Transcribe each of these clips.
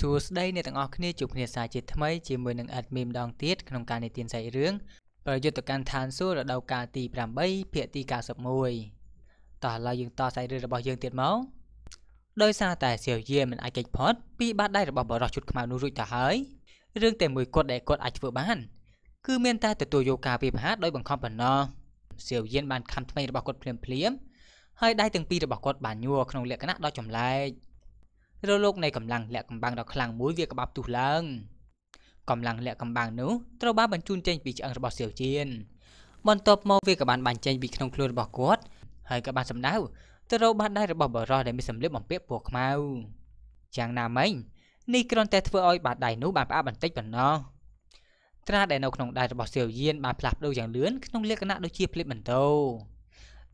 សួស្តីអ្នកទាំងអស់គ្នាជួបគ្នាសាជាថ្មីជាមួយនឹង admin ម្ដងទៀតក្នុងការនិទានសាច់រឿងប្រយុទ្ធកម្មឋានសួគ៌រដូវកាលទី8ភាគទី91តោះឥឡូវយើងតសាច់រឿងរបស់យើងទៀតមកដោយសារតែសៀវយាមិនអាចគេចផុតពីបាត់ដៃរបស់បរិសុទ្ធខ្មៅនោះរួចទៅហើយរឿងតែមួយគត់ដែលគាត់អាចធ្វើបាន គឺមាន តែទទួលយកការពីប្រហារដោយបង្ខំបំណងសៀវយានបានខំថ្មីរបស់គាត់ភ្លាមភ្លាមហើយដៃទាំងពីររបស់គាត់បានញ័រក្នុងលក្ខណៈដ៏ចម្លែករលកនៃកម្លាំងលាក់កំបាំងដ៏ខ្លាំងមួយវាក្បាប់ទុះឡើងកម្លាំងលាក់កំបាំងនោះត្រូវបានបញ្ជូនចេញពីឆ្អឹងរបស់សៀវជៀនបន្ទាប់មកវាក៏បានបាញ់ចេញពីក្នុងខ្លួនរបស់គាត់ហើយក៏បានសម្ដៅទៅរកបាត់ដៃរបស់បរោះដែលមានសម្លៀកបំពាក់ពណ៌ខ្មៅយ៉ាងណាមិញនេះគ្រាន់តែធ្វើឲ្យបាត់ដៃនោះបានផ្អាកបន្តិចប៉ុណ្ណោះត្រាដែលនៅក្នុងដៃរបស់សៀវយានបានផ្លាស់ប្ដូរយ៉ាងលឿនក្នុងលក្ខណៈដូចជាភ្លេបមន្តោ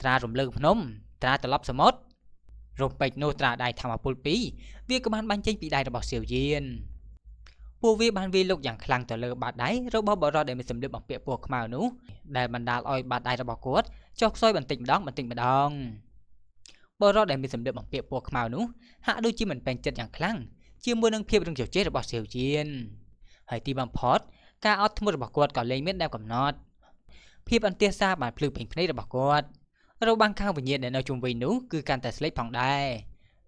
ត្រារំលើកភ្នំត្រាត្រឡប់សមុទ្ររំពេចនោះត្រាដៃធម្មពល2វាក៏បានបាញ់ចេញពីដៃរបស់សៀវយានពួកវាបានវាយលុកយ៉ាងខ្លាំងទៅលើបាតដៃរបស់បរិរដែលមានសម្លៀកបំពាក់ពណ៌ខ្មៅនោះដែលបណ្ដាលឲ្យបាតដៃរបស់គាត់ចុះខ្សោយបន្តិចម្ដងបន្តិចម្ដងបរិរដែលមានសម្លៀកបំពាក់ពណ៌ខ្មៅនោះហាក់ដូចជាមិនពេញចិត្តយ៉ាងខ្លាំងជាមួយនឹងភាពរឹងជជែករបស់សៀវយានហើយទីបំផុតការអត់ធ្មត់របស់គាត់ក៏លែងមានដែមកំណត់ភាពអន្ទះសារបានភ្លឺពេញភ្នែករបស់គាត់របាំងខាងវិញ្ញាណដែលនៅជុំវិញនោះគឺកាន់តែស្លេកផងដែរ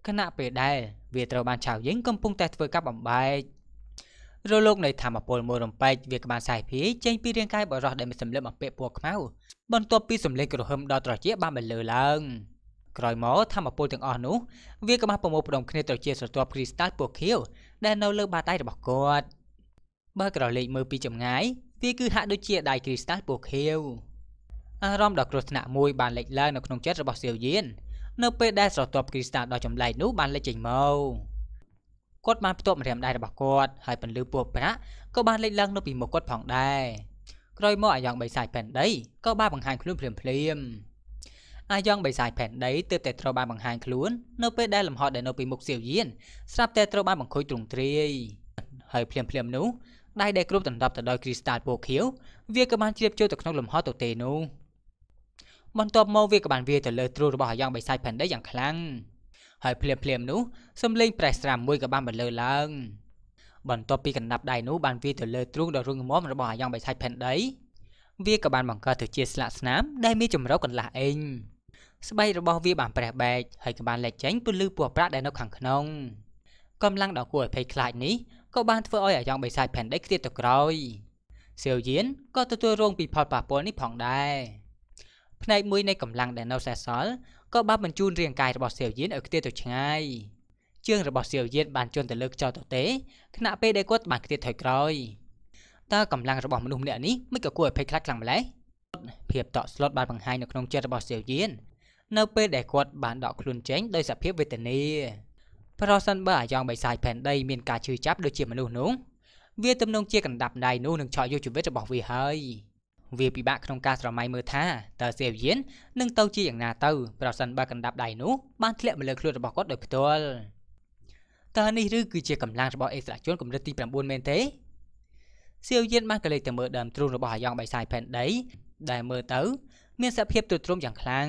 ខណៈពេលដែលវាត្រូវបានឆៅយិញកំពុងតែធ្វើកាប់បំបែករលកនៃធម្មពលមួយរំពេចវាក្បាលសាយភាយចេញពីរាងកាយបរោះដែលមានសម្លឹមអពាក់ពណ៌ខ្មៅបន្ទាប់ពីសម្លេងក្រហឹមដ៏ត្រចៀកបានបន្លឺឡើង ក្រោយមកធម្មពលទាំងអស់នោះវាក្បាលប្រមូលផ្ដុំគ្នាត្រចៀកស្រទាប់គ្រីស្តាល់ពណ៌ខៀវដែលនៅលើបាតដៃរបស់គាត់បើក្រឡេកមើលពីចម្ងាយវាគឺហាក់ដូចជាដៃគ្រីស្តាល់ពណ៌ខៀវអារម្មណ៍ដ៏គ្រោះថ្នាក់មួយបានលេចឡើងនៅក្នុងចិត្តរបស់សៀវយៀននៅពេលដែលស្រទាប់គ្រីស្តាល់ដ៏ចម្លែកនោះបានលេចចេញមកគាត់បានផ្ទាប់ម្រាមដៃរបស់គាត់ហើយពន្លឺពណ៌ប្រាក់ក៏បានលេចឡើងនៅពីមុខគាត់ផងដែរក្រោយមកអាយ៉ងបិសាចផែនដីក៏បានបង្ហាញខ្លួនភ្លាមភ្លាមអាយ៉ងបិសាចផែនដីទើបតែត្រូវបានបង្ហាញខ្លួននៅពេលដែលលំហដែលនៅពីមុខសៀវយៀនស្រាប់តែត្រូវបានបង្ខូចទ្រង់ទ្រាយហើយភ្លាមភ្លាមនោះដៃដែលគ្របដណ្ដប់ទៅដោយគ្រីស្តាល់ពណ៌ខៀវវាក៏បានជ្រាបចូលទៅក្នុងលំហទទេនោះបន្ទាប់មកវាក៏បានវាទៅលើទ្រូរបស់អាយ៉ងបិសាចផែនដីយ៉ាងខ្លាំងហើយភ្លាមភ្លាមនោះសំលេងប្រេះស្រាមមួយក៏បានបន្លឺឡើង បន្ទាប់ពីកណ្ដាប់ដៃនោះបានវាទៅលើទ្រូងដ៏រឹងមាំរបស់អាយ៉ងបិសាចផែនដី វាក៏បានបង្កើតទៅជាស្លាកស្នាមដែលមានចម្រោកកន្លះអេងស្បែករបស់វាបានប្រេះបែកហើយក៏បានលេចចេញពន្លឺពណ៌ប្រាក់ដែលនៅខាងក្នុងកម្លាំងដ៏គួរឲ្យភ័យខ្លាចនេះក៏បានធ្វើឲ្យអាយ៉ងបិសាចផែនដីគ្រៀតទៅក្រោយសៀវយៀនក៏ទទួលរងពីផលប៉ះពាល់នេះផងដែរផ្នែកមួយនៃកម្លាំងដែលនៅសេសសល់ក៏បានបញ្ជូនរាងកាយរបស់សៀវយានឲ្យខ្ទាតទៅឆ្ងាយជើងរបស់សៀវយានបានជន់ទៅលើខ្យល់ទទេខណៈពេលដែលគាត់បានខ្ទាតថយក្រោយតើកម្លាំងរបស់មនុស្សម្នាក់នេះមិនក៏គួរឲ្យភ័យខ្លាចខ្លាំងម្ល៉េះភាពតក់ស្លុតបានបង្ហាញនៅក្នុងចិត្តរបស់សៀវយាននៅពេលដែលគាត់បានដកខ្លួនចេញដោយសភាពវេទនាប្រសិនបើអាយ៉ងបៃសាយផែនដីមានការឈឺចាប់ដូចជាមនុស្សនោះវាទំនងជាកណ្ដាប់ដៃនោះនឹងឆក់យកជីវិតរបស់វាហើយ។វាពិបាកក្នុងការស្រមៃមើលថាតើសេវៀននឹងទៅជាយ៉ាងណាទៅប្រសិនបើកណ្ដាប់ដៃនោះបានធ្លាក់មកលើខ្លួនរបស់គាត់ដោយផ្ទាល់តើនេះឬគឺជាកម្លាំងរបស់អេស្រាជុនកម្រិតទី9មែនទេសៀវយៀនបានកលេចទៅមើលដើមទ្រូងរបស់អាយ៉ងបៃសាយផែនដីដែលមើលទៅ មានសភាពទ្រុឌទ្រោមយ៉ាងខ្លាំង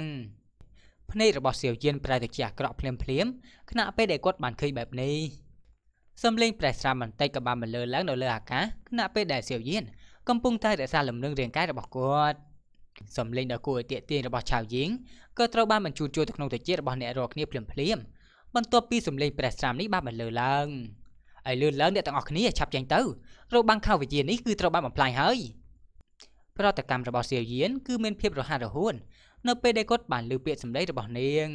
ភ្នែករបស់សៀវយៀនប្រែទៅជាអាក្រក់ភ្លាមភ្លាមខណៈពេលដែលគាត់បានឃើញបែបនេះសំលេងប្រេះស្រាំបន្តិចក៏បានបន្លឺឡើងនៅលើអាកាសខណៈពេលដែលសៀវយៀនកំពុងតែរក្សាលំនឹងរាងកាយរបស់គាត់សំឡេងដ៏គួរឲ្យទាក់ទាញរបស់ឆាវយីងក៏ត្រូវបានបញ្ជូនចូលទៅក្នុងទៅជារបស់អ្នករាល់គ្នាភ្លាមៗបន្ទាប់ពីសំឡេងព្រះស្រាមនេះបានបន្លឺឡើងហើយលឺឡើងអ្នកទាំងអស់គ្នាឆាប់ចេញទៅរបាំងខោវិជានេះគឺត្រូវបានបំផ្លាញហើយប្រតិកម្មរបស់សៀវយៀនគឺមានភាពរហ័សរហួននៅពេលដែលគាត់បានលឺពាក្យសម្ដីរបស់នាង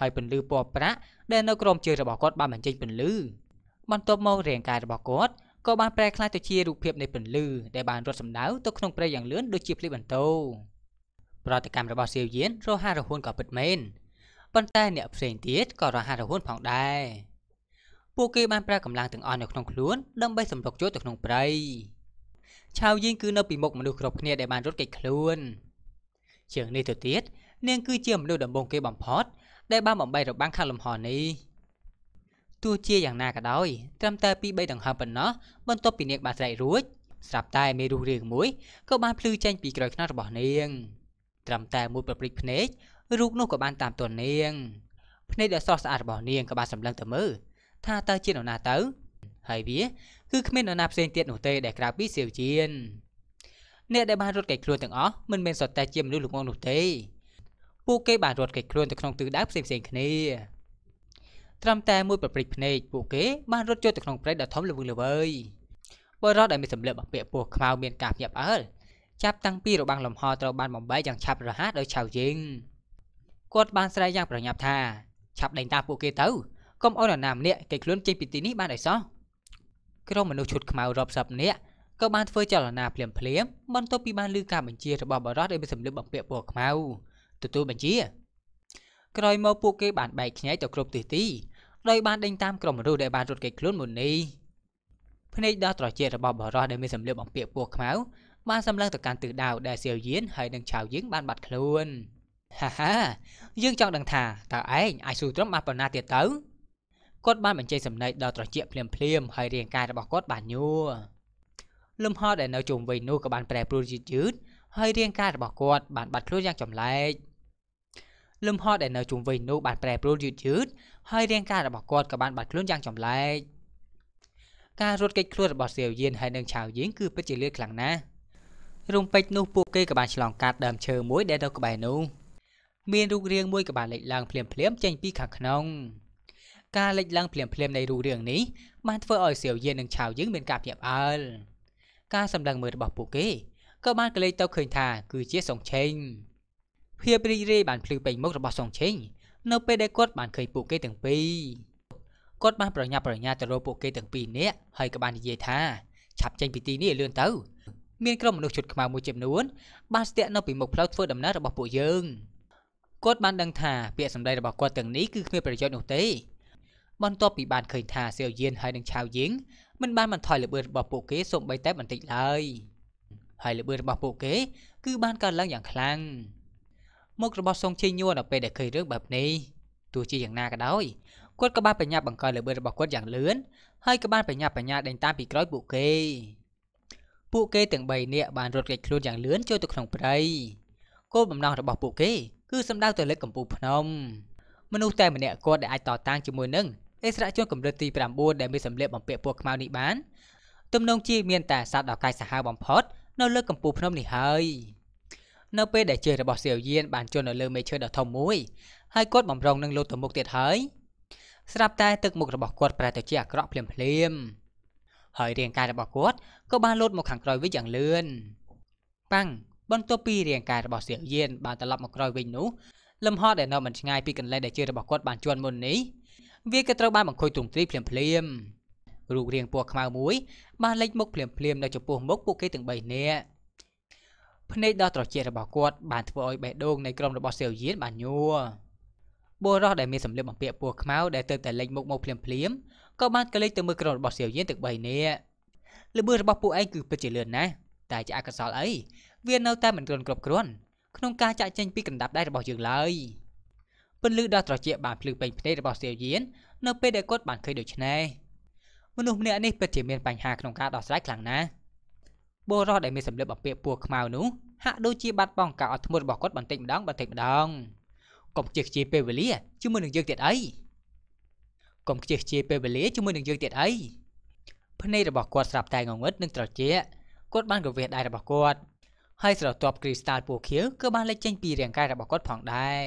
ហើយពន្លឺពណ៌ប្រាក់ដែលនៅក្រោមជើងរបស់គាត់បានបញ្ចេញពន្លឺបន្ទាប់មករាងកាយរបស់គាត់ក៏បានប្រែក្លាយទៅជារូបភាពនៃពន្លឺដែលបានរត់សម្ដៅទៅក្នុងព្រៃយ៉ាងលឿនដូចជាភ្លេបន្ទោប្រតិកម្មរបស់សៀវយានរហ័សរហួនក៏ពិតមែនប៉ុន្តែអ្នកផ្សេងទៀតក៏រហ័សរហួនផងដែរពួកគេបានប្រើកម្លាំងទាំងអស់នៅក្នុងខ្លួន ដើម្បីសម្រុកចូលទៅក្នុងព្រៃឆាវយីងគឺនៅពីមុខមនុស្សគ្រប់គ្នាដែលបានរត់គេចខ្លួនជាងនេះទៅទៀតនាងគឺជាមនុស្សដំបូងគេបំផុតដែលបានបំបីរបាំងខាងលំហនេះទោះជាយ៉ាងណាក៏ដោយត្រឹមតែពី3ដង្ហើមប៉ុណ្ណោះបន្ទាប់ពីនាងបានស្រែករួចស្រាប់តែមេរੂសរឿងមួយក៏បានភ្លឺចេញពីក្រោយខ្នងរបស់នាងត្រឹមតែមួយប្រព្រិចភ្នែករូបនោះក៏បានតាមទាន់នាង ភ្នែកដ៏ស្រស់ស្អាតរបស់នាងក៏បានសម្លឹងទៅមើលថាតើជានរណាទៅហើយវា គឺគ្មាននរណាផ្សេងទៀតនោះទេដែលក្រៅពីសៀវជានអ្នកដែលបានរត់គេចខ្លួនទាំងអស់មិនមែនសុទ្ធតែជាមនុស្សល្ងងនោះទេពួកគេបានរត់គេចខ្លួនទៅក្នុងទិសដៅផ្សេងៗគ្នាត្រឹមតែមួយប្រព្រឹត្តភ្នែកពួកគេបានរត់ចូលទៅក្នុងព្រៃដ៏ធំល្វឹងល្វើយបរិរដែលមានសម្លៀកបំពាក់ពណ៌ខ្មៅមានការភ្ញាក់ផ្អើលចាប់តាំងពីរបាំងលំហត្រូវបានបំបែកយ៉ាងឆាប់រហ័សដោយឆាវយិងគាត់បានស្រែកយ៉ាងប្រញាប់ថាឆាប់ដេញតាមពួកគេទៅកុំអោយនរណាម្នាក់គេខ្លួនចេញពីទីនេះបានឲ្យសោះក្រុមមនុស្សឈុតខ្មៅរាប់សិបនាក់ក៏បានធ្វើចលនាភ្លាមភ្លាមបន្ទាប់ពីបានឮការបញ្ជារបស់បរិរដែលមានសម្លៀកបំពាក់ពណ៌ខ្មៅទទួលបញ្ជាក្រោយមកពួកគេបានបែកខ្ញែកទៅគ្រប់ទិសទីដោយបានដេញតាមក្រុមមនុស្សដែលបានរត់គេចខ្លួនមុននេះភ្នែកដ៏ត្រជាក់របស់បរោះដែលមានសម្លៀកបំពាក់ពណ៌ខ្មៅបានសម្លឹងទៅកាន់ទិសដៅដែលសៀវយៀនហើយនឹងឆាវយើងបានបាត់ខ្លួនហាហាយើងចង់ដឹងថាតើឯងអាចស៊ូទ្រាំបានប៉ុណ្ណាទៀតទៅគាត់បានបញ្ចេញសម្លេងដ៏ត្រជាក់ភ្លាមភ្លាមហើយរាងកាយរបស់គាត់បានញួរលំហដែលនៅជុំវិញនោះក៏បានប្រែប្រួលយឺតយឺតហើយរាងកាយរបស់គាត់បានបាត់ខ្លួនយ៉ាងចម្លែកលំហដែលនៅជុំវិញនោះបានប្រែប្រួលយឺតយឺតហើយរាងកាយរបស់គាត់ក៏បានបាត់ខ្លួនយ៉ាងចម្លែកការរត់គេចខ្លួនរបស់សៀវយានហើយនិងឆាវយាងគឺពិតជាលឿនខ្លាំងណាស់រំពេចនោះពួកគេក៏បានឆ្លងកាត់ដើមឈើមួយដែលនៅក្បែរនោះមានរូបរាងមួយក៏បានលេចឡើងភ្លាមភ្លាមចេញពីខាងក្នុង ការលេចឡើងភ្លាមភ្លាមនៃរូបរាងនេះបានធ្វើឲ្យសៀវយាននិងឆាវយាងមានការភ្ញាក់ផ្អើលការសម្លឹងមើលរបស់ពួកគេក៏បានកលេចទៅឃើញថា គឺជាសង្ឆេងភាពរីករាយបានភ្លឺពេញមុខរបស់សុងឆេង នៅពេលដែលគាត់បានឃើញពួកគេទាំងពីរគាត់បានប្រញាប់ប្រញាល់ទៅរកពួកគេទាំងពីរនាក់ហើយក៏បាននិយាយថាឆាប់ចេញពីទីនេះលឿនទៅមានក្រុមមនុស្សឈុតខ្មៅមួយចំនួន បានស្ទាក់នៅពីមុខផ្លូវធ្វើដំណើររបស់ពួកយើងគាត់បានដឹងថាពាក្យសម្ដីរបស់គាត់ទាំងនេះគឺគ្មានប្រយោជន៍នោះទេ បន្ទាប់ពីបានឃើញថាសៀវយានហើយនឹងឆាវយៀងមិនបានបន្ថយល្បឿនរបស់ពួកគេសូម្បីតែបន្តិចឡើយហើយល្បឿនរបស់ពួកគេគឺបានកើនឡើងយ៉ាងខ្លាំងមុខរបស់សុងជីញួរនៅពេលដែលឃើញរឿងបែបនេះទោះជាយ៉ាងណាក៏ដោយគាត់ក៏បានបញ្ញាបង្កើនល្បឿនរបស់គាត់យ៉ាងលឿនហើយក៏បានបញ្ញាបញ្ញាដេញតាមពីក្រោយពួកគេពួកគេទាំង3នាក់បានរត់គេចខ្លួនយ៉ាងលឿនចូលទៅក្នុងព្រៃគោលបំណងរបស់ពួកគេគឺសម្ដៅទៅលើកំពូលភ្នំមនុស្សតែម្នាក់គាត់ដែលអាចតតាំងជាមួយនឹងអិសរាជជនកម្រិតទី9ដែលមានសម្លៀកបំពាក់ពណ៌ខ្មៅនេះបាន ទំនងជាមានតែសត្វដ៏កាយសាហាវបំផុតនៅលើកំពូលភ្នំនេះហើយនៅពេលដែលជើងរបស់សៀវយានបានជន់នៅលើមេឈើដ៏ធំមួយហើយគាត់បំរុងនឹងលោតទៅមុខទៀតហើយស្រាប់តែទឹកមុខរបស់គាត់ប្រែទៅជាអាក្រក់ភ្លាមភ្លាមហើយរាងកាយរបស់គាត់ក៏បានលោតមកខាងក្រោយវិញយ៉ាងលឿនប៉ាំងបន្ទាប់ពីរាងកាយរបស់សៀវយានបានត្រឡប់មកក្រោយវិញនោះលំហដែលនៅមិនឆ្ងាយពីកន្លែងដែលជើងរបស់គាត់បានជន់មុននេះវាក៏ត្រូវបានបង្ខូចទ្រង់ទ្រាយភ្លាមភ្លាមរូបរាងពណ៌ខ្មៅមួយបានលេចមុខភ្លាមភ្លាមនៅចំពោះមុខពួកគេទាំង3នាក់ភ្នែកដ៏ត្រចៀករបស់គាត់បានធ្វើឲ្យបេះដូងនៃក្រុមរបស់សាវយៀនបានញ័របូរោះដែលមានសម្លៀកបំពាក់ពណ៌ខ្មៅដែលទៅតែលេចមុខមកភ្លាមភ្លាមក៏បានកលេចទៅមើលក្រុមរបស់សាវយៀនទាំង3នាក់ល្បឿនរបស់ពួកឯងគឺពិតជាលឿនណាស់តែជាអកុសលអីវានៅតែមិនទាន់គ្រប់គ្រាន់ក្នុងការចាក់ចេញពីកណ្ដាប់ដៃរបស់យើងឡើយពន្លឺដ៏ត្រចៀកបានភ្លឺពេញភ្នែករបស់សាវយៀននៅពេលដែលគាត់បានឃើញដូច្នេះមនុស្សម្នាក់នេះពិតជាមានបញ្ហាក្នុងការដោះស្រាយខ្លាំងណាស់បុរសដែលមានសម្លៀកបំពាក់ពណ៌ខ្មៅនោះហាក់ដូចជាបាត់បង់ការអត់ធ្មត់របស់គាត់បន្តិចម្ដងបន្តិចម្ដងកុំខ្ជិះខ្ជាពេលវេលាជាមួយនឹងយើងទៀតអីកុំខ្ជិះខ្ជាពេលវេលាជាមួយនឹងយើងទៀតអីភ្នែករបស់គាត់ស្រាប់តែងងឹតនិងត្រជាក់គាត់បានកវះដៃរបស់គាត់ហើយស្រទាប់គ្រីស្តាល់ពណ៌ខៀវក៏បានលេចចេញពីរាងកាយរបស់គាត់ផងដែរ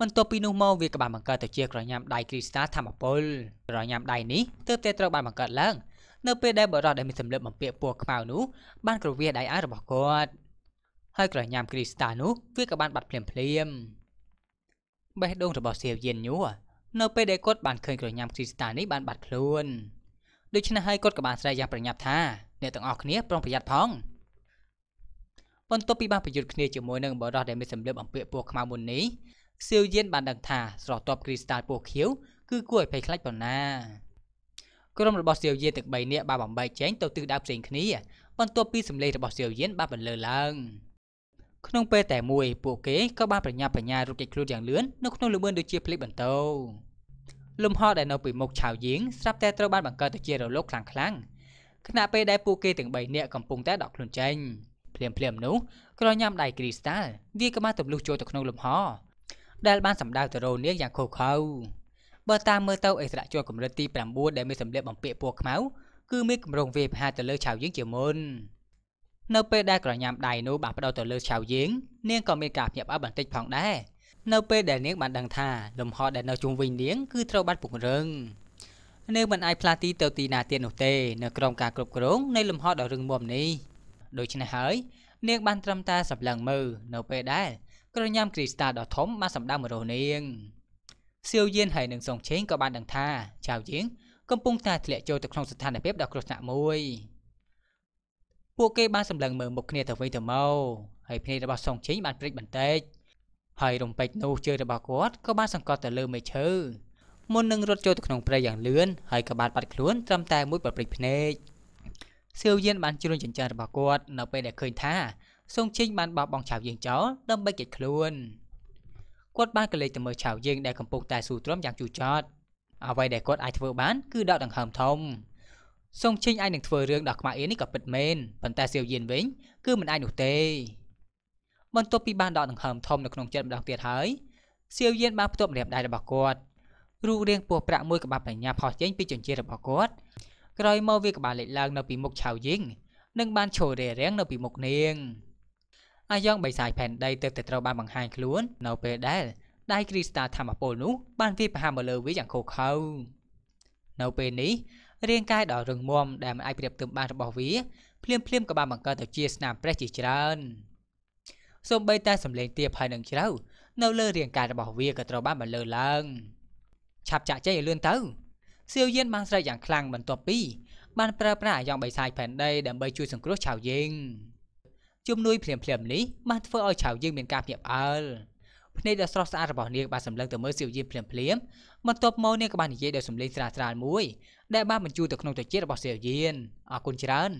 បន្ទាប់ពីនោះមកវាក៏បានបង្កើតទៅជាក្រញាំដៃគ្រីស្តាល់ធម្មពលក្រញាំដៃនេះទើបតែត្រូវបានបង្កើតឡើងនៅពេលដែលបរិសដែលមានសម្លៀកបំពាក់ពណ៌ខ្មៅនោះបានគ្រវាសដៃអាវរបស់គាត់ហើយក្រញាំគ្រីស្តានោះគឺក៏បានបាត់ភ្លាមភ្លាមបេះដូងរបស់សៀវយិនញូនៅពេលដែលគាត់បានឃើញក្រញាំគ្រីស្តានេះបានបាត់ខ្លួនដូច្នេះហើយគាត់ក៏បានស្រែកយ៉ាងប្រញាប់ថាអ្នកទាំងអស់គ្នាប្រុងប្រយ័ត្នផងបន្ទាប់ពីបានប្រយុទ្ធគ្នាជាមួយនឹងបរិសដែលមានសម្លៀកបំពាក់ពណ៌ខ្មៅមុននេះសៀវយិនបានដឹងថាស្រទាប់គ្រីស្តាល់ពណ៌ខៀវគឺគួរឲ្យភ័យខ្លាចប៉ុណ្ណាក្រុមរបស់សៀវយាទាំង3នាក់បានបំបែកចេញទៅទិសដៅផ្សេងគ្នាបន្ទាប់ពីសម្លេងរបស់សៀវយានបានបន្លឺឡើងក្នុងពេលតែមួយពួកគេក៏បានប្រញាប់បញ្ញារត់គេចខ្លួនយ៉ាងលឿននៅក្នុងល្បឿនដូចជាភ្លេចបន្ទោលំហដែលនៅពីមុខឆាវយាងស្រាប់តែត្រូវបានបង្កើតទៅជារលកខ្លាំងខ្លាំងខណៈពេលដែលពួកគេទាំង3នាក់កំពុងតែដកខ្លួនចេញភ្លាមភ្លាមនោះក្រញាំដៃគ្រីស្តាល់វាក៏បានទម្លុះចូលទៅក្នុងលំហដែលបានសម្ដៅទៅរោនាងយ៉ាងខូខៅបើតាមមើលទៅអេសរៈជាប់កម្រិតទី9ដែលមានសម្លៀកបំពាក់ពណ៌ខ្មៅគឺមានកម្រងវាយប្រហារទៅលើឆៅយើងជាមុននៅពេលដែលក្រញាំដៃនោះបានបដោទៅលើឆៅយើងនាងក៏មានការភ្ញាក់ផ្អើលបន្តិចផងដែរនៅពេលដែលនាងបានដឹងថាលំហដែលនៅជុំវិញនាងគឺត្រូវបានពង្រឹងនាងមិនអាចផ្លាស់ទីទៅទីណាទៀតនោះទេនៅក្រោមការគ្រប់គ្រងនៃលំហដ៏រឹងមាំនេះដូច្នេះហើយនាងបានត្រឹមតែសម្លឹងមើលនៅពេលដែលក្រញាំគ្រីស្តាលដ៏ធំបានសម្ដៅមករស់នាង។សៀវយានហើយនឹងសងឆេងក៏បានដឹងថាចៅយាង កំពុងតែធ្លាក់ចូលទៅក្នុងស្ថានភាពដ៏គ្រោះថ្នាក់មួយពួកគេបានសម្លឹងមើលមុខគ្នាទៅវិញទៅមកហើយភ្នែករបស់សងឆេងបានព្រិចបន្តិចហើយ រំពេចនោះជើងរបស់គាត់ក៏បានសង្កត់ទៅលើមេឈើមុននឹងរត់ចូលទៅក្នុងព្រៃយ៉ាងលឿនហើយក៏បាន បាត់ខ្លួនត្រឹមតែមួយប្រព្រិចភ្នែកសៀវយានបានជ្រុញចិញ្ចើរបស់គាត់នៅពេលដែលឃើញថាសងឆេងបានបោះបង់ឆាវយាងចោលដើម្បីគេចខ្លួនគាត់បានកលេចទៅមើលឆៅយើងដែលកំពុងតែស៊ូទ្រាំយ៉ាងជូរចត់អ្វីដែលគាត់អាចធ្វើបានគឺដកដង្ហើមធំសូមឈិញអាចនឹងធ្វើរឿងដល់ខ្មាក់អៀននេះក៏ពិតមែនប៉ុន្តែសៀវយានវិញគឺមិនអាចនោះទេបន្ទាប់ពីបានដកដង្ហើមធំនៅក្នុងចិត្តម្ដងទៀតហើយសៀវយានបានផ្ទាប់ម្រាមដៃរបស់គាត់រូបរាងពោះប្រាក់មួយក្បាលបញ្ញាផុសចេញពីជញ្ជារបស់គាត់ក្រោយមកវាក្បាលលេចឡើងនៅពីមុខឆៅយីងនិងបានឈររារាំងនៅពីមុខនាង។ហើយយ៉ាងបិសាយផែនដីទើបតែត្រូវបានបង្ហាញខ្លួននៅពេលដែលដៃគ្រីស្តាធម្មពលនោះបានវាយប្រហារមកលើវាយ៉ាងឃោរឃៅនៅពេលនេះរាងកាយដ៏រឹងមាំដែលមិនអាចប្រៀបផ្ទឹមបានរបស់វាភ្លាមភ្លាមក៏បានបង្កើតទៅជាស្នាមប្រេះជាច្រើនសូម្បីតែសម្លេងទាបហើយនឹងជ្រៅនៅលើ រាងកាយរបស់វាក៏ត្រូវបានបន្លឺឡើងឆាប់ចាក់ចេញឲ្យលឿនទៅសៀវយានបានស្រែកយ៉ាងខ្លាំងបន្ទាប់ពីបានប្រើប្រាស់អាយ៉ងបិសាយផែនដីដើម្បីជួយសង្គ្រោះឆាវយេងជំនួយភ្លាមភ្លាមនេះបានធ្វើឲ្យឆៅយើងមានការភ្ញាក់ផ្អើលភ្នែកដ៏ស្រស់ស្អាតរបស់នាងបានសម្លឹងទៅមើលសៀវយាមភ្លាមភ្លាមបន្ទាប់មកនាងក៏បាននិយាយដោយសម្លេងស្រាលស្រាលមួយដែលបានបញ្ជូរទៅក្នុងត្រចៀករបស់សៀវយានអរគុណច្រើន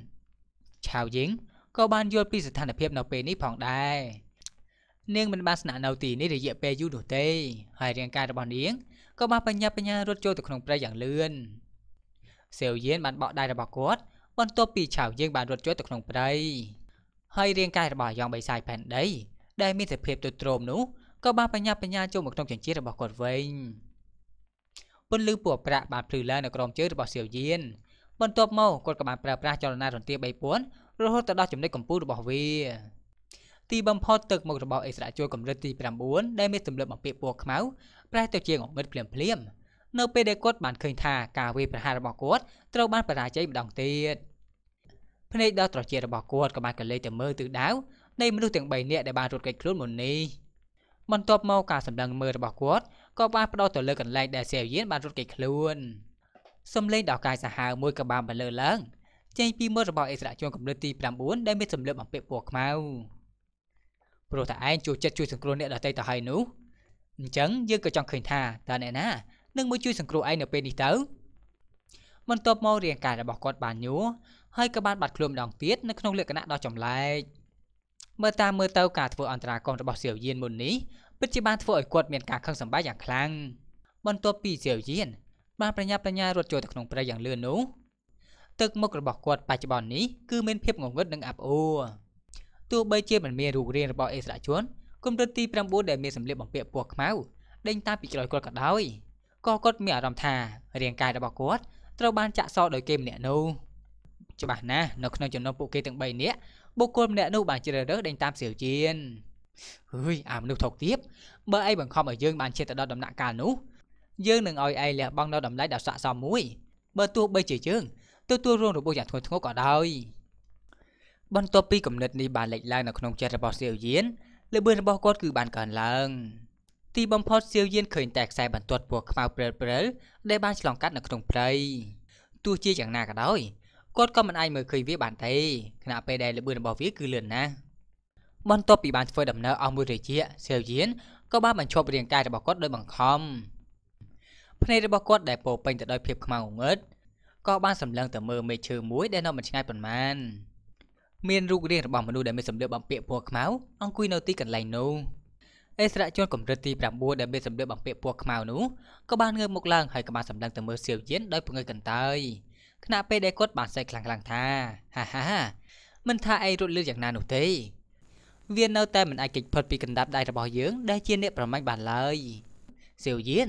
ឆៅយើងក៏បានយល់ពីស្ថានភាពនៅពេលនេះផងដែរនាងមិនបានស្នាក់នៅទីនេះរយៈពេលយូរនោះទេ ហើយរាងកាយរបស់នាងក៏បានបញ្ញាបញ្ញារត់ចូលទៅក្នុងព្រៃយ៉ាងលឿនសៀវយានបានបោកដៃរបស់គាត់បន្ទាប់ពីឆៅយើងបានរត់ចូលទៅក្នុងព្រៃហើយរាងកាយរបស់យ៉ងបិសាយផែនដីដែលមានសភាពទ្រុឌទ្រោមនោះក៏បានបញ្ញាបញ្ញាចូលមកក្នុងចង្ចៀតរបស់គាត់វិញពន្លឺពណ៌ប្រាក់បានភ្លឺឡើងនៅក្រោមជើងរបស់សៀវយាន បន្ទាប់មកគាត់ក៏បានប្រើប្រាស់ចលនារន្ទា3ពួនរហូតទៅដល់ចំណុចកំពូលរបស់វាទីបំផុតទឹកមុខរបស់អេសរាជួយកម្រិតទី9ដែលមានទម្លឹបអំពាពណ៌ខ្មៅប្រែទៅជាងងឹតភ្លាមភ្លាមនៅពេលដែលគាត់បានឃើញថាការវាយប្រហាររបស់គាត់ត្រូវបានបរាជ័យម្ដងទៀត។ភ្នែកដ៏ត្រចៀករបស់គាត់ក៏បានកលេចទៅមើលទិសដៅនៃមនុស្សទាំង3នាក់ដែលបានរត់គេចខ្លួនមុននេះបន្ទាប់មកការសម្លឹងមើលរបស់គាត់ក៏បានផ្ដោតទៅលើកន្លែងដែលសាវយានបានរត់គេចខ្លួន សំឡេងដ៏កាយសាហាវមួយក៏បានបន្លឺឡើងចេញពីមាត់របស់អិសរាជជនកម្រិតទី9ដែលមានសម្លឹកអំពាក់ពណ៌ខ្មៅព្រោះតែឯងជួយចិត្តជួយសង្គ្រោះអ្នកដទៃទៅហើយនោះអញ្ចឹងយើងក៏ចង់ឃើញថាតើអ្នកណានឹងមកជួយសង្គ្រោះឯងនៅពេលនេះទៅបន្ទាប់មករាងកាយរបស់គាត់បានយូរហើយក៏បានបាត់ខ្លួនម្ដងទៀតនៅក្នុងលក្ខណៈដ៏ចម្លែកមើលតាមមើលទៅការធ្វើអន្តរាគមរបស់សៀវយៀនមុននេះពិតជាបានធ្វើឲ្យគាត់មានការខឹងសម្បាយ៉ាងខ្លាំងបន្ទាប់ពីសៀវយៀនបានប្រញាប់ប្រញាល់រត់ចូលទៅក្នុងព្រៃយ៉ាងលឿននោះទឹកមុខរបស់គាត់បច្ចុប្បន្ននេះគឺមានភាពងងឹតនិងអាប់អួរទោះបីជាមិនមានរូបរាងរបស់អេសរាជនគំរិតទី9ដែលមានសម្លៀកបំពាក់ពណ៌ខ្មៅដេញតាមពីក្រោយគាត់ក៏ដោយក៏គាត់មានអារម្មណ៍ថារាងកាយរបស់គាត់ត្រូវបានចាក់សោដោយគេម្នាក់នោះច្បាស់ណាស់នៅក្នុងចំណោមពួកគេទាំង3នាក់បុគ្គលម្នាក់នោះបានជ្រើសរើសដេញតាមសៀវជានហុយអាមនុស្សថោកទាប បើអីបង្ខំឲ្យយើងបានឈានទៅដល់ដំណាក់កាលនោះយើងនឹងឲ្យឯងលះបង់នៅតម្លៃដ៏ស័ក្តិសមមួយបើទោះបីជាយើងទទួលរងរបួសយ៉ាងធ្ងន់ធ្ងរក៏ដោយបន្ទាប់ពីគំនិតនេះបានលេចឡើងនៅក្នុងចិត្តរបស់សៀវយានល្បឿនរបស់គាត់គឺបានកើនឡើងទីបំផុតសៀវយានឃើញតែខ្សែបន្ទាត់ពណ៌ខ្មៅព្រិលព្រិលដែលបានឆ្លងកាត់នៅក្នុងព្រៃទោះជាយ៉ាងណាក៏ដោយគាត់ក៏មិនអាចមើលឃើញវាបានទេខណៈពេលដែលល្បឿនរបស់វាគឺលឿនណាស់បន្ទាប់ពីបានធ្វើដំណើរអស់មួយរយៈសៀវយានក៏បានបញ្ឈប់រាងកាយរបស់គាត់ដោយបង្ខំភ្នែករបស់គាត់ដែលពោពេញទៅដោយភាពខ្មៅងងឹតក៏បានសម្លឹងទៅមើលមេឈើមួយដែលនៅមិនឆ្ងាយប៉ុន្មានមានរូបរាងរបស់មនុស្សដែលមានសម្លៀកបំពាក់ពណ៌ខ្មៅអង្គុយនៅទីកន្លែងនោះអិសរាជជនកម្រិតទី9ដែលមានសម្លៀកបំពាក់ពណ៌ខ្មៅនោះក៏បានងើបមុខឡើងហើយក៏បានសម្លឹងទៅមើលសៀវយានដោយពង្រឹកកន្តើយខណៈពេលដែលគាត់បានសែកខ្លាំងៗថាហាហាហាមិនថាអីរត់លឿនយ៉ាងណានោះទេវានៅតែមិនអាចគេចផុតពីកណ្ដាប់ដៃរបស់យើង ដែលជាអ្នកប្រមាញ់បានឡើយសៀវយាន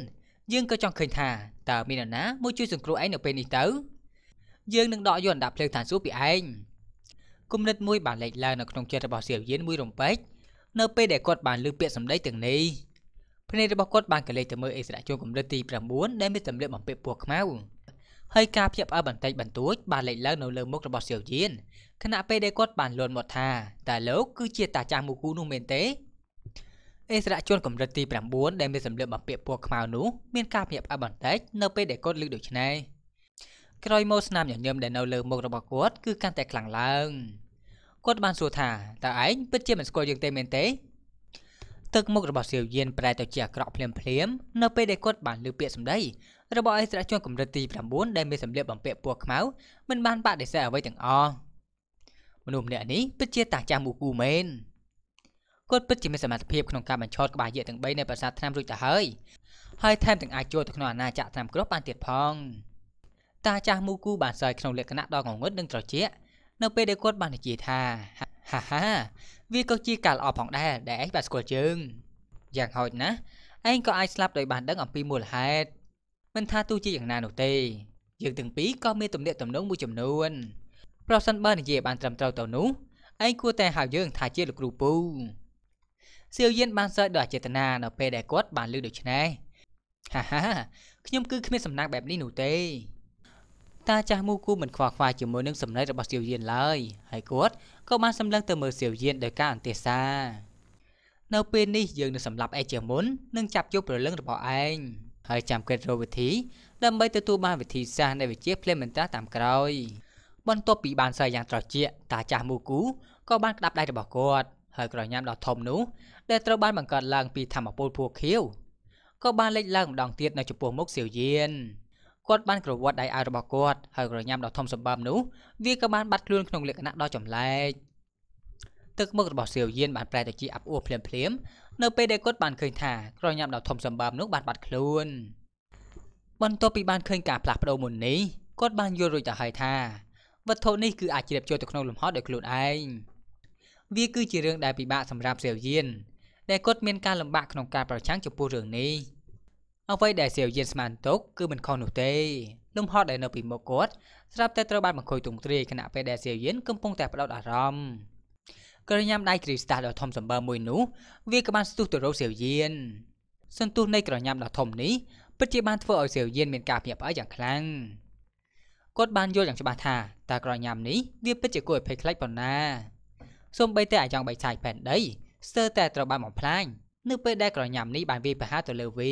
យើងក៏ចង់ឃើញថាតើមាននរណាមកជួយ សង្គ្រោះឯងនៅពេលនេះទៅ យើងនឹងដកយកអណ្ដាប់ភ្លើងឋានសួគ៌ពីឯងគុណិតមួយ បានលេចឡើងនៅក្នុងចិត្តរបស់សៀវយានមួយរំពេចនៅពេលដែលគាត់បានលើពាក្យសម្ដីទាំងនេះភ្នែករបស់គាត់បានកលេចទៅមើលអេសរាជជនកម្រិតទី9ដែលមានសម្លៀកបំពាក់ពណ៌ខ្មៅហើយការភ្ញាក់ផ្អើលបន្តិចបន្តួចបានលេចឡើងនៅលើមុខរបស់សៀវជៀនខណៈពេលដែលគាត់បានលន់មកថាតើលោកគឺជាតាចាស់មួយគូនោះមែនទេអេសរាជជនកម្រិតទី9ដែលមានសម្លៀកបំពាក់ពណ៌ខ្មៅនោះមានការភ្ញាក់ផ្អើលបន្តិចនៅពេលដែលគាត់លើកដូច្នេះក្រោយមកស្នាមញញឹមដែលនៅលើមុខរបស់គាត់គឺកាន់តែខ្លាំងឡើង។គាត់បានសួរថាតើឯងពិតជាមិនស្គាល់យើងទេមែនទេទឹកមុខរបស់សៀវយានប្រែទៅជាអាក្រក់ភ្លាមភ្លាមនៅពេលដែលគាត់បានលើពាក្យសម្ដីរបស់អិសរាជជនកម្រិតទី9ដែលមានសម្លៀកបំពាក់ពណ៌ខ្មៅមិនបានបដិសេធអ្វីទាំងអស់មនុស្សម្នាក់នេះពិតជាតាចាស់មូគូមែនគាត់ពិតជាមានសមត្ថភាពក្នុងការបញ្ឆោតក្បាលយាកទាំង3នៃប្រាសាទឆ្នាំរួចទៅហើយហើយថែមទាំងអាចចូលទៅក្នុងអាណាចក្រឆ្នាំក្រោះបានទៀតផងតាចាស់មូគូបានសើចក្នុងលក្ខណៈដ៏ងងឹតនិងត្រជាក់នៅពេលដែលគាត់បាននិយាយថាហាហាវាក៏ជាការល្អផងដែរដែលឯងបានស្គាល់យើងយ៉ាងហោចណាស់ឯងក៏អាចស្លាប់ដោយបានដឹងអំពីមូលហេតុមិនថាទោះជាយ៉ាងណានោះទេ យើងទាំងពីរក៏មានទំនាក់ទំនងមួយចំនួន ប្រសិនបើនិយាយបានត្រឹមត្រូវទៅនោះឯងគួរតែហៅយើង ថាជាលោកគ្រូពូសៀវយានបានសើចដោយអចេតនានៅពេលដែលគាត់បានលើកដូច្នេះហាហាខ្ញុំគឺគ្មានសំណាងបែបនេះនោះទេតាចាស់មូគូមិនខ្វល់ខ្វាយជាមួយនឹងសម្លេងរបស់សៀវយានឡើយហើយគាត់ក៏បានសម្លឹងទៅមើលសៀវយានដោយការអន្ទះសានៅពេលនេះយើងនឹងសម្លាប់ឯជាមុននិងចាប់យកប្រលឹងរបស់ឯងហើយចាំគិតរកវិធី ដើម្បីទទួលបានវិធីសាស្ត្រនៃវិជាភ្លេមិនតាតាមក្រោយបន្ទាប់ពីបានស្រីយ៉ាងត្រជាក់តាចាស់មូគូក៏បានក្តាប់ដៃរបស់គាត់ហើយក្រញាំដ៏ធំនោះដែលត្រូវបានបង្កើតឡើងពីធម្មពលភួខៀវក៏បានលេចឡើងម្ដងទៀតនៅចំពោះមុខសៀវយានគាត់បានក្រវាត់ដៃអាវរបស់គាត់ហើយក្រញាំដ៏ធំសម្បើមនោះវាក៏បានបាត់ខ្លួនក្នុងលក្ខណៈដ៏ចម្លែកទឹកមុខរបស់សៀវយានបានប្រែទៅជាអាប់អួរភ្លាមភ្លាមនៅពេលដែលគាត់បានឃើញថាក្រញាំដ៏ធំសម្បើមនោះបានបាត់ខ្លួនបន្ទាប់ពីបានឃើញការផ្លាស់ប្ដូរមុននេះគាត់បានយល់រួចទៅហើយថាវត្ថុនេះគឺអាចជ្រាបចូលទៅក្នុងលំហដោយខ្លួនឯងវាគឺជារឿងដែលពិបាកសម្រាប់សៀវយានដែលគាត់មានការលំបាកក្នុងការប្រឆាំងចំពោះរឿងនេះ។អ្វីដែលសៀវយានស្មានទុកគឺមិនខុសនោះទេលំហដែលនៅពីមុខគាត់ស្រាប់តែត្រូវបានបង្ខូចទង់ទ្រាយខណៈពេលដែលសៀវយានកំពុងតែផ្ដោតអារម្មណ៍ក្រញ៉ាំដៃគ្រីស្តាស់ដ៏ធំសម្បើមួយនោះ វាក៏បានស្ទុះទៅរកសៀវយានសន្ទុះនៃក្រញ៉ាំដ៏ធំនេះពិតជាបានធ្វើឲ្យសៀវយានមានការភ្ញាក់ផ្អើលយ៉ាងខ្លាំងគាត់បានយល់យ៉ាងច្បាស់ថាតើក្រញ៉ាំនេះវាពិតជាគួរឲ្យភ័យខ្លាចប៉ុណ្ណាសូម្បីតែអាយ៉ងបៃឆាយផែនដីស្ទើរតែត្រូវបានបំផ្លាញនៅពេលដែលក្រញ៉ាំនេះបានវាយប្រហារទៅលើវា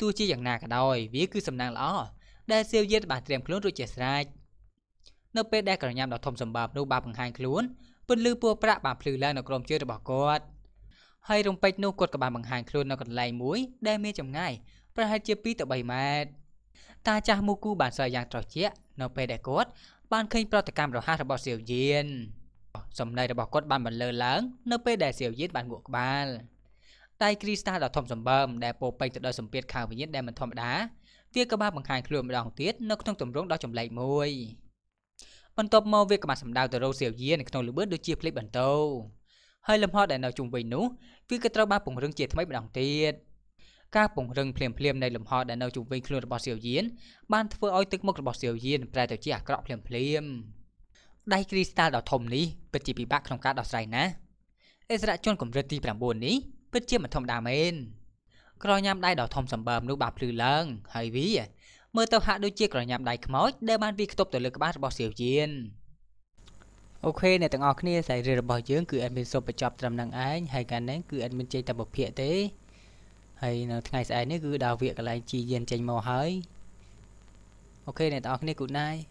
ទោះជាយ៉ាងណាក៏ដោយវាគឺសំណាងល្អដែលសៀវយានបានត្រៀមខ្លួនរួចជាស្រេចនៅពេលដែលក្រញាំដ៏ធំសម្បើមនោះបានបង្ហាញខ្លួនពន្លឺពួរប្រាក់បានភ្លឺឡើងនៅក្រោមជើងរបស់គាត់ហើយរំពេចនោះគាត់ក៏បានបង្ហាញខ្លួននៅកន្លែងមួយដែលមានចម្ងាយប្រហែលជា2ទៅ3ម៉ែត្រតាចាស់មូគូបានស្រាយយ៉ាងត្រជាក់នៅពេលដែលគាត់បានឃើញប្រតិកម្មរហ័សរបស់សៀវយានសម្ដីរបស់គាត់បានបន្លឺឡើង នៅពេលដែលសៀវយានបានងក់ក្បាលដៃគ្រីស្តាល់ដ៏ធំសម្បើមដែលពោពេញទៅដោយសម្ពាធខាងវិញ្ញាណដែលមិនធម្មតាវាក៏បានបង្ហាញខ្លួនម្ដងទៀតនៅក្នុងទម្រង់ដ៏ចម្លែកមួយបន្ទាប់មកវាក៏បានសម្ដៅទៅរកសៀវយានៅក្នុងលបឿនដូចជាផ្លេចបន្ទោហើយលំហដែលនៅជុំវិញនោះវាក៏ត្រូវបានពង្រឹងជាថ្មីម្ដងទៀតការពង្រឹងភ្លាមភ្លាមនៃលំហដែលនៅជុំវិញខ្លួនរបស់សៀវយានបានធ្វើឲ្យទឹកមុខរបស់សៀវយានប្រែទៅជាអាក្រក់ភ្លាមភ្លាមដៃគ្រីស្តាល់ដ៏ធំនេះពិតជាពិបាកក្នុងការដោះស្រាយណាស់អិសរាជជនកម្រិតទី9នេះពិតជាមិនធម្មតាមែនក្រញាំដៃដ៏ធំសម្បើមនោះបាក់ភ្លឺឡើង ហើយវាមើលទៅហាក់ដូចជាក្រញាំដៃខ្មោចដែលបានវាខ្ទប់ទៅលើក្បាលរបស់សៀវជានអូខេអ្នកទាំងអស់គ្នាសាយរឿងរបស់យើងគឺ admin សូមបញ្ចប់ត្រឹមនឹងឯងហើយកាលនេះគឺ admin ចេញតែបុព្វទេហើយនៅថ្ងៃស្អែកនេះគឺដល់វាកន្លែងជីយានចេញមកហើយអូខេអ្នកទាំងអស់គ្នា good night